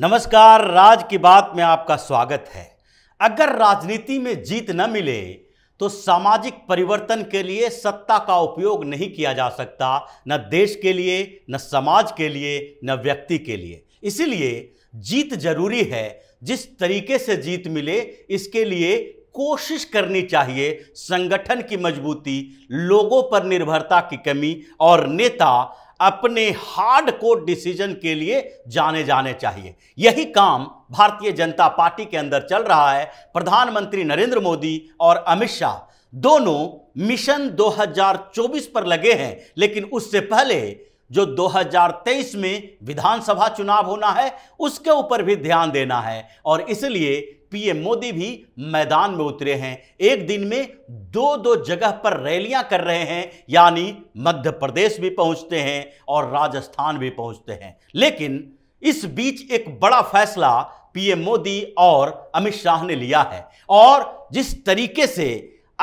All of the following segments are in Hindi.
नमस्कार राज की बात में आपका स्वागत है अगर राजनीति में जीत न मिले तो सामाजिक परिवर्तन के लिए सत्ता का उपयोग नहीं किया जा सकता न देश के लिए न समाज के लिए न व्यक्ति के लिए इसीलिए जीत जरूरी है जिस तरीके से जीत मिले इसके लिए कोशिश करनी चाहिए संगठन की मजबूती लोगों पर निर्भरता की कमी और नेता अपने हार्ड कोर डिसीजन के लिए जाने जाने चाहिए यही काम भारतीय जनता पार्टी के अंदर चल रहा है प्रधानमंत्री नरेंद्र मोदी और अमित शाह दोनों मिशन 2024 पर लगे हैं लेकिन उससे पहले जो 2023 में विधानसभा चुनाव होना है उसके ऊपर भी ध्यान देना है और इसलिए पीएम मोदी भी मैदान में उतरे हैं एक दिन में दो दो जगह पर रैलियां कर रहे हैं यानी मध्य प्रदेश भी पहुंचते हैं और राजस्थान भी पहुंचते हैं लेकिन इस बीच एक बड़ा फैसला पीएम मोदी और अमित शाह ने लिया है और जिस तरीके से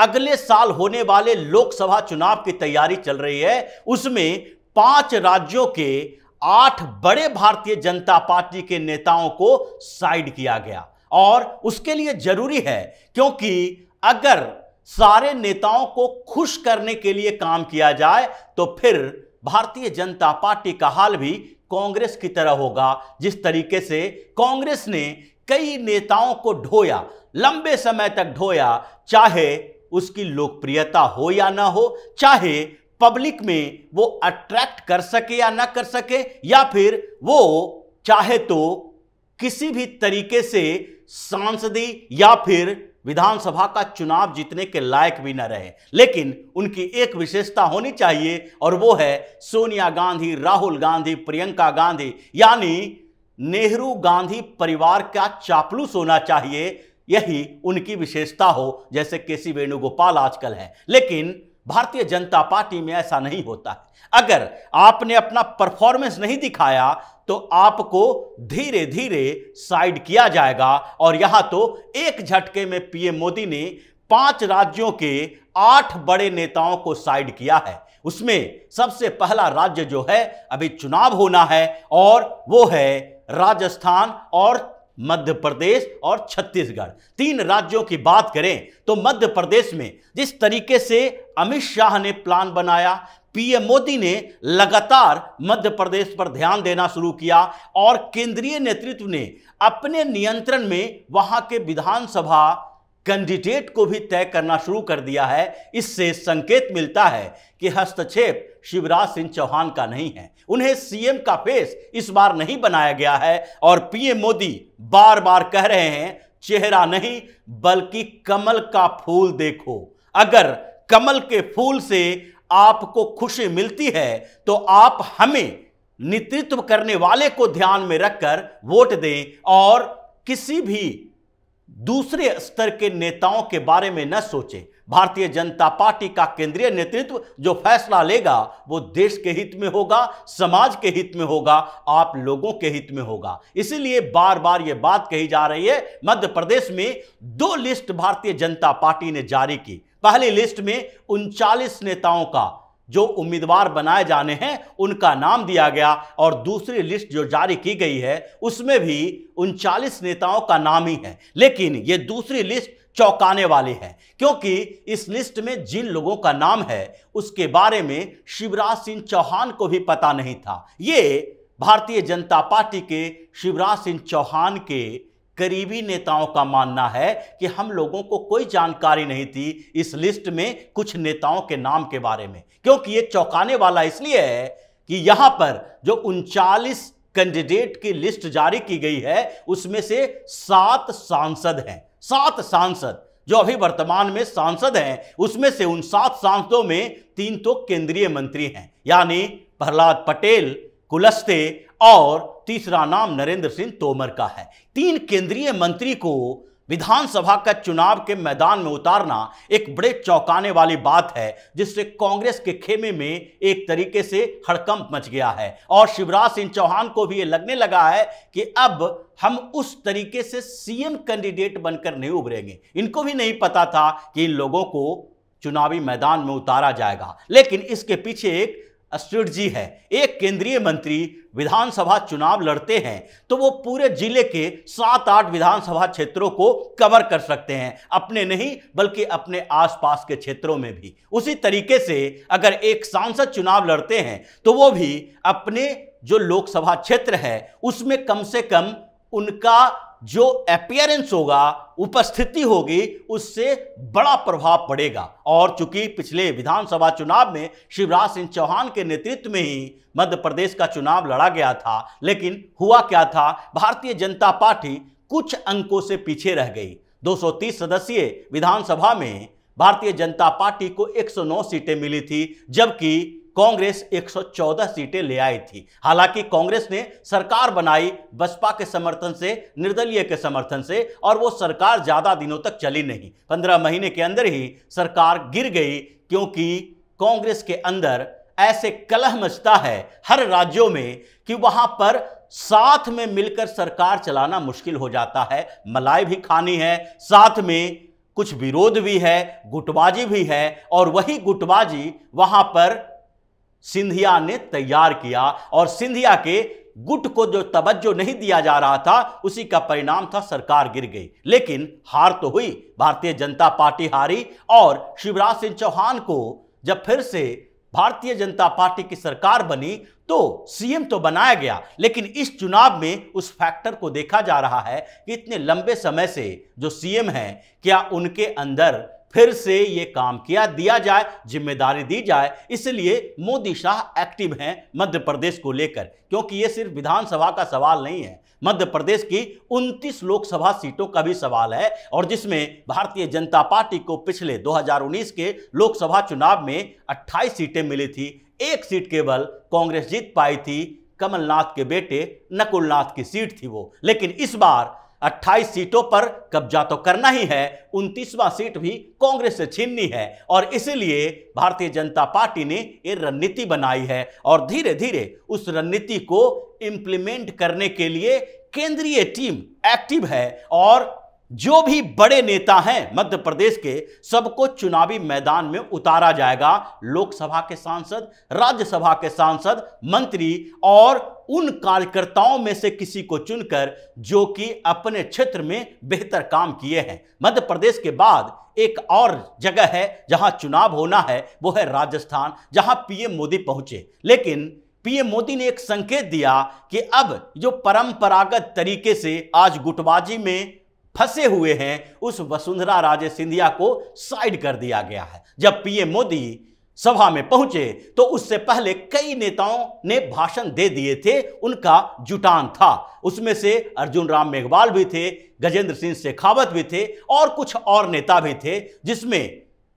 अगले साल होने वाले लोकसभा चुनाव की तैयारी चल रही है उसमें पांच राज्यों के आठ बड़े भारतीय जनता पार्टी के नेताओं को साइड किया गया और उसके लिए जरूरी है क्योंकि अगर सारे नेताओं को खुश करने के लिए काम किया जाए तो फिर भारतीय जनता पार्टी का हाल भी कांग्रेस की तरह होगा जिस तरीके से कांग्रेस ने कई नेताओं को ढोया लंबे समय तक ढोया चाहे उसकी लोकप्रियता हो या ना हो चाहे पब्लिक में वो अट्रैक्ट कर सके या ना कर सके या फिर वो चाहे तो किसी भी तरीके से सांसदी या फिर विधानसभा का चुनाव जीतने के लायक भी न रहे लेकिन उनकी एक विशेषता होनी चाहिए और वो है सोनिया गांधी राहुल गांधी प्रियंका गांधी यानी नेहरू गांधी परिवार का चापलूस होना चाहिए यही उनकी विशेषता हो जैसे के सी वेणुगोपाल आजकल है लेकिन भारतीय जनता पार्टी में ऐसा नहीं होता है अगर आपने अपना परफॉर्मेंस नहीं दिखाया तो आपको धीरे धीरे साइड किया जाएगा और यहां तो एक झटके में पीएम मोदी ने पांच राज्यों के आठ बड़े नेताओं को साइड किया है उसमें सबसे पहला राज्य जो है अभी चुनाव होना है और वो है राजस्थान और मध्य प्रदेश और छत्तीसगढ़ तीन राज्यों की बात करें तो मध्य प्रदेश में जिस तरीके से अमित शाह ने प्लान बनाया पीएम मोदी ने लगातार मध्य प्रदेश पर ध्यान देना शुरू किया और केंद्रीय नेतृत्व ने अपने नियंत्रण में वहां के विधानसभा कैंडिडेट को भी तय करना शुरू कर दिया है इससे संकेत मिलता है कि हस्तक्षेप शिवराज सिंह चौहान का नहीं है उन्हें सीएम का फेस इस बार नहीं बनाया गया है और पीएम मोदी बार बार कह रहे हैं चेहरा नहीं बल्कि कमल का फूल देखो अगर कमल के फूल से आपको खुशी मिलती है तो आप हमें नेतृत्व करने वाले को ध्यान में रखकर वोट दें और किसी भी दूसरे स्तर के नेताओं के बारे में न सोचें भारतीय जनता पार्टी का केंद्रीय नेतृत्व जो फैसला लेगा वो देश के हित में होगा समाज के हित में होगा आप लोगों के हित में होगा इसीलिए बार बार ये बात कही जा रही है मध्य प्रदेश में दो लिस्ट भारतीय जनता पार्टी ने जारी की पहली लिस्ट में उनचालीस नेताओं का जो उम्मीदवार बनाए जाने हैं उनका नाम दिया गया और दूसरी लिस्ट जो जारी की गई है उसमें भी उनचालीस नेताओं का नाम ही है लेकिन ये दूसरी लिस्ट चौंकाने वाली है क्योंकि इस लिस्ट में जिन लोगों का नाम है उसके बारे में शिवराज सिंह चौहान को भी पता नहीं था ये भारतीय जनता पार्टी के शिवराज सिंह चौहान के करीबी नेताओं का मानना है कि हम लोगों को कोई जानकारी नहीं थी इस लिस्ट में कुछ नेताओं के नाम के बारे में क्योंकि ये चौंकाने वाला इसलिए है कि यहां पर जो उनचालीस कैंडिडेट की लिस्ट जारी की गई है उसमें से सात सांसद हैं सात सांसद जो अभी वर्तमान में सांसद हैं उसमें से उन सात सांसदों में तीन तो केंद्रीय मंत्री हैं यानी प्रहलाद पटेल कुलस्ते और तीसरा नाम नरेंद्र सिंह तोमर का है तीन केंद्रीय मंत्री को विधानसभा का चुनाव के मैदान में उतारना एक बड़े चौंकाने वाली बात है जिससे कांग्रेस के खेमे में एक तरीके से हड़कंप मच गया है और शिवराज सिंह चौहान को भी ये लगने लगा है कि अब हम उस तरीके से सीएम कैंडिडेट बनकर नहीं उभरेंगे इनको भी नहीं पता था कि इन लोगों को चुनावी मैदान में उतारा जाएगा लेकिन इसके पीछे एक अस्ट्यूट जी है एक केंद्रीय मंत्री विधानसभा चुनाव लड़ते हैं तो वो पूरे जिले के सात आठ विधानसभा क्षेत्रों को कवर कर सकते हैं अपने नहीं बल्कि अपने आसपास के क्षेत्रों में भी उसी तरीके से अगर एक सांसद चुनाव लड़ते हैं तो वो भी अपने जो लोकसभा क्षेत्र है उसमें कम से कम उनका जो अपियरेंस होगा उपस्थिति होगी उससे बड़ा प्रभाव पड़ेगा और चूंकि पिछले विधानसभा चुनाव में शिवराज सिंह चौहान के नेतृत्व में ही मध्य प्रदेश का चुनाव लड़ा गया था लेकिन हुआ क्या था भारतीय जनता पार्टी कुछ अंकों से पीछे रह गई 230 सदस्यीय विधानसभा में भारतीय जनता पार्टी को 109 सीटें मिली थी जबकि कांग्रेस 114 सीटें ले आई थी हालांकि कांग्रेस ने सरकार बनाई बसपा के समर्थन से निर्दलीय के समर्थन से और वो सरकार ज़्यादा दिनों तक चली नहीं पंद्रह महीने के अंदर ही सरकार गिर गई क्योंकि कांग्रेस के अंदर ऐसे कलह मचता है हर राज्यों में कि वहां पर साथ में मिलकर सरकार चलाना मुश्किल हो जाता है मलाई भी खानी है साथ में कुछ विरोध भी है गुटबाजी भी है और वही गुटबाजी वहां पर सिंधिया ने तैयार किया और सिंधिया के गुट को जो तवज्जो नहीं दिया जा रहा था उसी का परिणाम था सरकार गिर गई लेकिन हार तो हुई भारतीय जनता पार्टी हारी और शिवराज सिंह चौहान को जब फिर से भारतीय जनता पार्टी की सरकार बनी तो सीएम तो बनाया गया लेकिन इस चुनाव में उस फैक्टर को देखा जा रहा है कि इतने लंबे समय से जो सीएम हैं क्या उनके अंदर फिर से ये काम किया दिया जाए जिम्मेदारी दी जाए इसलिए मोदी शाह एक्टिव हैं मध्य प्रदेश को लेकर क्योंकि ये सिर्फ विधानसभा का सवाल नहीं है मध्य प्रदेश की 29 लोकसभा सीटों का भी सवाल है और जिसमें भारतीय जनता पार्टी को पिछले 2019 के लोकसभा चुनाव में 28 सीटें मिली थी एक सीट केवल कांग्रेस जीत पाई थी कमलनाथ के बेटे नकुलनाथ की सीट थी वो लेकिन इस बार 28 सीटों पर कब्जा तो करना ही है उनतीसवां सीट भी कांग्रेस से छीननी है और इसलिए भारतीय जनता पार्टी ने ये रणनीति बनाई है और धीरे धीरे उस रणनीति को इम्प्लीमेंट करने के लिए केंद्रीय टीम एक्टिव है और जो भी बड़े नेता हैं मध्य प्रदेश के सबको चुनावी मैदान में उतारा जाएगा लोकसभा के सांसद राज्यसभा के सांसद मंत्री और उन कार्यकर्ताओं में से किसी को चुनकर जो कि अपने क्षेत्र में बेहतर काम किए हैं मध्य प्रदेश के बाद एक और जगह है जहां चुनाव होना है वो है राजस्थान जहां पीएम मोदी पहुंचे लेकिन पीएम मोदी ने एक संकेत दिया कि अब जो परंपरागत तरीके से आज गुटबाजी में फंसे हुए हैं उस वसुंधरा राजे सिंधिया को साइड कर दिया गया है जब पीएम मोदी सभा में पहुंचे तो उससे पहले कई नेताओं ने भाषण दे दिए थे उनका जुटान था उसमें से अर्जुन राम मेघवाल भी थे गजेंद्र सिंह शेखावत भी थे और कुछ और नेता भी थे जिसमें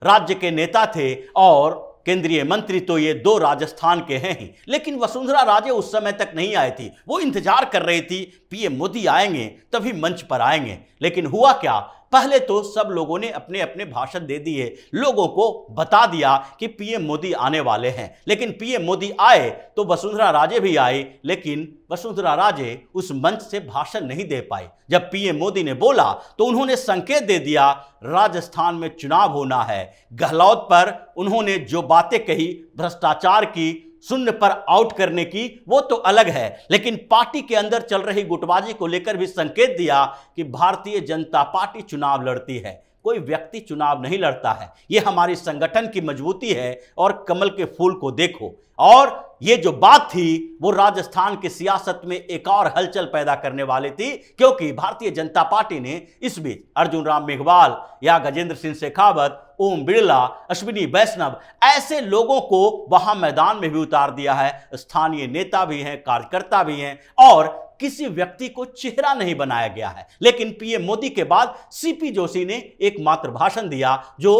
राज्य के नेता थे और केंद्रीय मंत्री तो ये दो राजस्थान के हैं ही लेकिन वसुंधरा राजे उस समय तक नहीं आई थी वो इंतजार कर रही थी पीएम मोदी आएंगे तभी मंच पर आएंगे लेकिन हुआ क्या पहले तो सब लोगों ने अपने अपने भाषण दे दिए लोगों को बता दिया कि पीएम मोदी आने वाले हैं लेकिन पीएम मोदी आए तो वसुंधरा राजे भी आए लेकिन वसुंधरा राजे उस मंच से भाषण नहीं दे पाए जब पीएम मोदी ने बोला तो उन्होंने संकेत दे दिया राजस्थान में चुनाव होना है गहलोत पर उन्होंने जो बातें कही भ्रष्टाचार की शून्य पर आउट करने की वो तो अलग है लेकिन पार्टी के अंदर चल रही गुटबाजी को लेकर भी संकेत दिया कि भारतीय जनता पार्टी चुनाव लड़ती है कोई व्यक्ति चुनाव नहीं लड़ता है ये हमारे संगठन की मजबूती है और कमल के फूल को देखो और ये जो बात थी वो राजस्थान की सियासत में एक और हलचल पैदा करने वाली थी क्योंकि भारतीय जनता पार्टी ने इस बीच अर्जुन राम मेघवाल या गजेंद्र सिंह शेखावत ओम बिड़ला अश्विनी वैष्णव ऐसे लोगों को वहां मैदान में भी उतार दिया है स्थानीय नेता भी हैं कार्यकर्ता भी हैं और किसी व्यक्ति को चेहरा नहीं बनाया गया है लेकिन पीएम मोदी के बाद सीपी जोशी ने एक मात्र भाषण दिया जो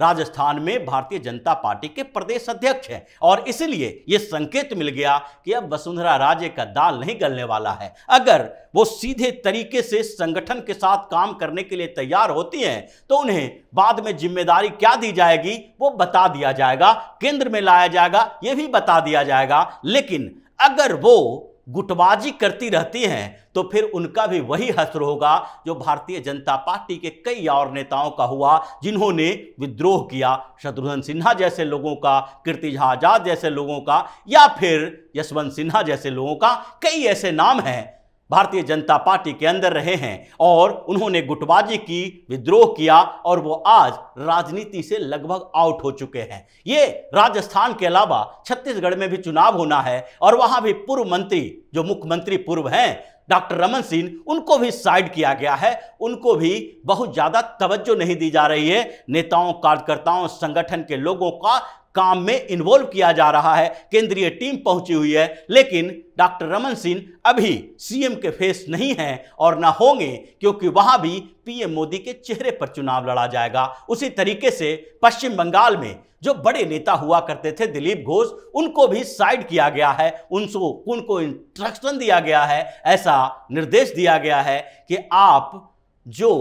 राजस्थान में भारतीय जनता पार्टी के प्रदेश अध्यक्ष हैं और इसलिए ये संकेत मिल गया कि अब वसुंधरा राजे का दाल नहीं गलने वाला है अगर वो सीधे तरीके से संगठन के साथ काम करने के लिए तैयार होती हैं तो उन्हें बाद में जिम्मेदारी क्या दी जाएगी वो बता दिया जाएगा केंद्र में लाया जाएगा ये भी बता दिया जाएगा लेकिन अगर वो गुटबाजी करती रहती हैं तो फिर उनका भी वही हसर होगा जो भारतीय जनता पार्टी के कई और नेताओं का हुआ जिन्होंने विद्रोह किया शत्रुघ्न सिन्हा जैसे लोगों का कीर्ति झा आजाद जैसे लोगों का या फिर यशवंत सिन्हा जैसे लोगों का कई ऐसे नाम हैं भारतीय जनता पार्टी के अंदर रहे हैं और उन्होंने गुटबाजी की विद्रोह किया और वो आज राजनीति से लगभग आउट हो चुके हैं ये राजस्थान के अलावा छत्तीसगढ़ में भी चुनाव होना है और वहाँ भी पूर्व मंत्री जो मुख्यमंत्री पूर्व हैं डॉक्टर रमन सिंह उनको भी साइड किया गया है उनको भी बहुत ज़्यादा तवज्जो नहीं दी जा रही है नेताओं कार्यकर्ताओं संगठन के लोगों का काम में इन्वॉल्व किया जा रहा है केंद्रीय टीम पहुंची हुई है लेकिन डॉक्टर रमन सिंह अभी सीएम के फेस नहीं हैं और ना होंगे क्योंकि वहां भी पीएम मोदी के चेहरे पर चुनाव लड़ा जाएगा उसी तरीके से पश्चिम बंगाल में जो बड़े नेता हुआ करते थे दिलीप घोष उनको भी साइड किया गया है उनको उनको इंस्ट्रक्शन दिया गया है ऐसा निर्देश दिया गया है कि आप जो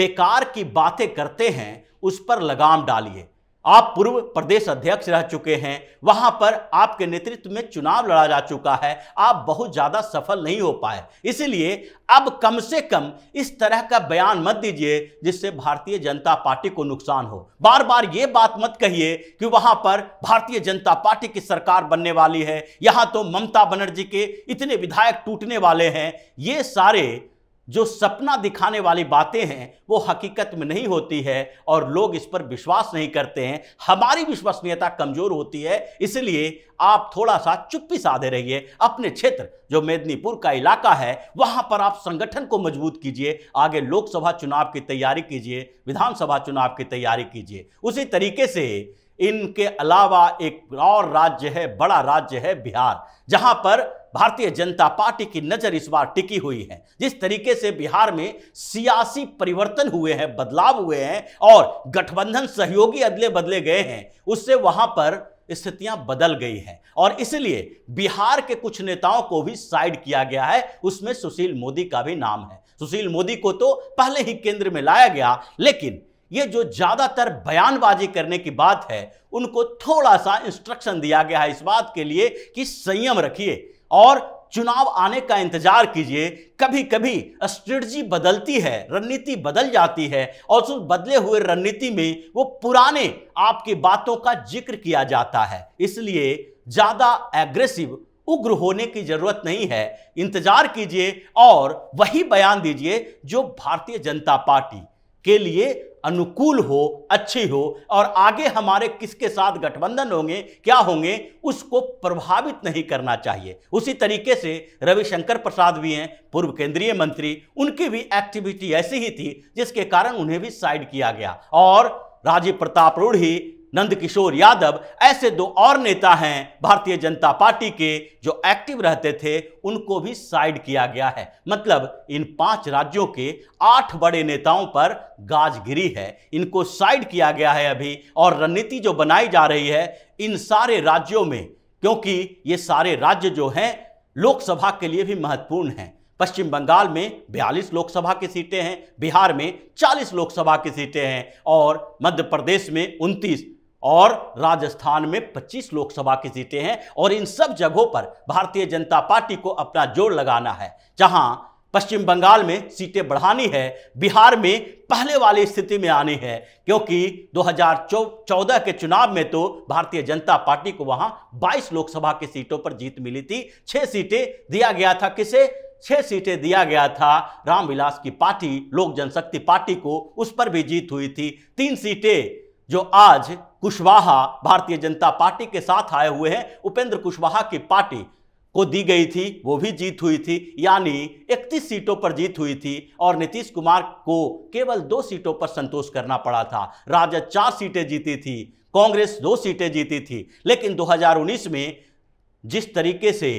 बेकार की बातें करते हैं उस पर लगाम डालिए आप पूर्व प्रदेश अध्यक्ष रह चुके हैं वहां पर आपके नेतृत्व में चुनाव लड़ा जा चुका है आप बहुत ज्यादा सफल नहीं हो पाए इसलिए अब कम से कम इस तरह का बयान मत दीजिए जिससे भारतीय जनता पार्टी को नुकसान हो बार बार ये बात मत कहिए कि वहां पर भारतीय जनता पार्टी की सरकार बनने वाली है यहां तो ममता बनर्जी के इतने विधायक टूटने वाले हैं ये सारे जो सपना दिखाने वाली बातें हैं वो हकीकत में नहीं होती है और लोग इस पर विश्वास नहीं करते हैं हमारी विश्वसनीयता कमज़ोर होती है इसलिए आप थोड़ा सा चुप्पी साधे रहिए अपने क्षेत्र जो मेदनीपुर का इलाका है वहाँ पर आप संगठन को मजबूत कीजिए आगे लोकसभा चुनाव की तैयारी कीजिए विधानसभा चुनाव की तैयारी कीजिए उसी तरीके से इनके अलावा एक और राज्य है बड़ा राज्य है बिहार जहाँ पर भारतीय जनता पार्टी की नज़र इस बार टिकी हुई है जिस तरीके से बिहार में सियासी परिवर्तन हुए हैं बदलाव हुए हैं और गठबंधन सहयोगी अदले बदले गए हैं उससे वहां पर स्थितियां बदल गई हैं और इसलिए बिहार के कुछ नेताओं को भी साइड किया गया है उसमें सुशील मोदी का भी नाम है सुशील मोदी को तो पहले ही केंद्र में लाया गया लेकिन ये जो ज्यादातर बयानबाजी करने की बात है उनको थोड़ा सा इंस्ट्रक्शन दिया गया है इस बात के लिए कि संयम रखिए और चुनाव आने का इंतजार कीजिए कभी कभी स्ट्रेटजी बदलती है रणनीति बदल जाती है और उस बदले हुए रणनीति में वो पुराने आपकी बातों का जिक्र किया जाता है इसलिए ज़्यादा एग्रेसिव उग्र होने की जरूरत नहीं है इंतजार कीजिए और वही बयान दीजिए जो भारतीय जनता पार्टी के लिए अनुकूल हो अच्छी हो और आगे हमारे किसके साथ गठबंधन होंगे क्या होंगे उसको प्रभावित नहीं करना चाहिए उसी तरीके से रविशंकर प्रसाद भी हैं पूर्व केंद्रीय मंत्री उनकी भी एक्टिविटी ऐसी ही थी जिसके कारण उन्हें भी साइड किया गया और राजीव प्रताप रूढ़ी नंदकिशोर यादव ऐसे दो और नेता हैं भारतीय जनता पार्टी के जो एक्टिव रहते थे उनको भी साइड किया गया है मतलब इन पांच राज्यों के आठ बड़े नेताओं पर गाज गिरी है इनको साइड किया गया है अभी और रणनीति जो बनाई जा रही है इन सारे राज्यों में क्योंकि ये सारे राज्य जो हैं लोकसभा के लिए भी महत्वपूर्ण हैं पश्चिम बंगाल में 42 लोकसभा की सीटें हैं बिहार में 40 लोकसभा की सीटें हैं और मध्य प्रदेश में और राजस्थान में 25 लोकसभा की सीटें हैं और इन सब जगहों पर भारतीय जनता पार्टी को अपना जोर लगाना है जहां पश्चिम बंगाल में सीटें बढ़ानी है बिहार में पहले वाली स्थिति में आनी है क्योंकि 2014 के चुनाव में तो भारतीय जनता पार्टी को वहां 22 लोकसभा की सीटों पर जीत मिली थी छह सीटें दिया गया था किसे छह सीटें दिया गया था रामविलास की पार्टी लोक जनशक्ति पार्टी को उस पर भी जीत हुई थी तीन सीटें जो आज कुशवाहा भारतीय जनता पार्टी के साथ आए हुए हैं उपेंद्र कुशवाहा की पार्टी को दी गई थी वो भी जीत हुई थी यानी 31 सीटों पर जीत हुई थी और नीतीश कुमार को केवल दो सीटों पर संतोष करना पड़ा था राजद चार सीटें जीती थी कांग्रेस दो सीटें जीती थी लेकिन 2019 में जिस तरीके से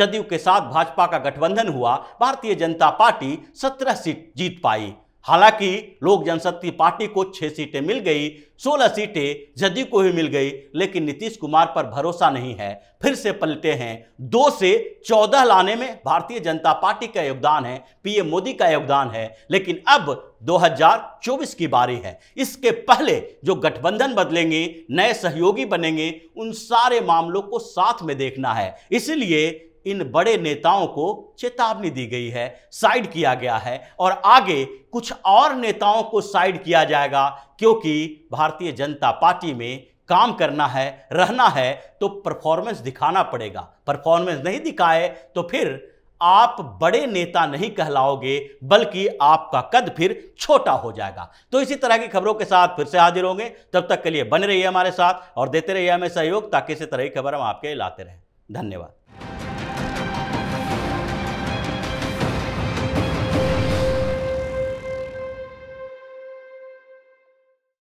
जदयू के साथ भाजपा का गठबंधन हुआ भारतीय जनता पार्टी सत्रह सीट जीत पाई हालांकि लोक जनशक्ति पार्टी को छः सीटें मिल गई सोलह सीटें जदयू को ही मिल गई लेकिन नीतीश कुमार पर भरोसा नहीं है फिर से पलटे हैं दो से चौदह लाने में भारतीय जनता पार्टी का योगदान है पीएम मोदी का योगदान है लेकिन अब 2024 की बारी है इसके पहले जो गठबंधन बदलेंगे नए सहयोगी बनेंगे उन सारे मामलों को साथ में देखना है इसलिए इन बड़े नेताओं को चेतावनी दी गई है साइड किया गया है और आगे कुछ और नेताओं को साइड किया जाएगा क्योंकि भारतीय जनता पार्टी में काम करना है रहना है तो परफॉर्मेंस दिखाना पड़ेगा परफॉर्मेंस नहीं दिखाए तो फिर आप बड़े नेता नहीं कहलाओगे बल्कि आपका कद फिर छोटा हो जाएगा तो इसी तरह की खबरों के साथ फिर से हाजिर होंगे तब तक के लिए बने रहिए हमारे साथ और देते रहिए हमें सहयोग ताकि इसी तरह की खबर हम आपके लाते रहें धन्यवाद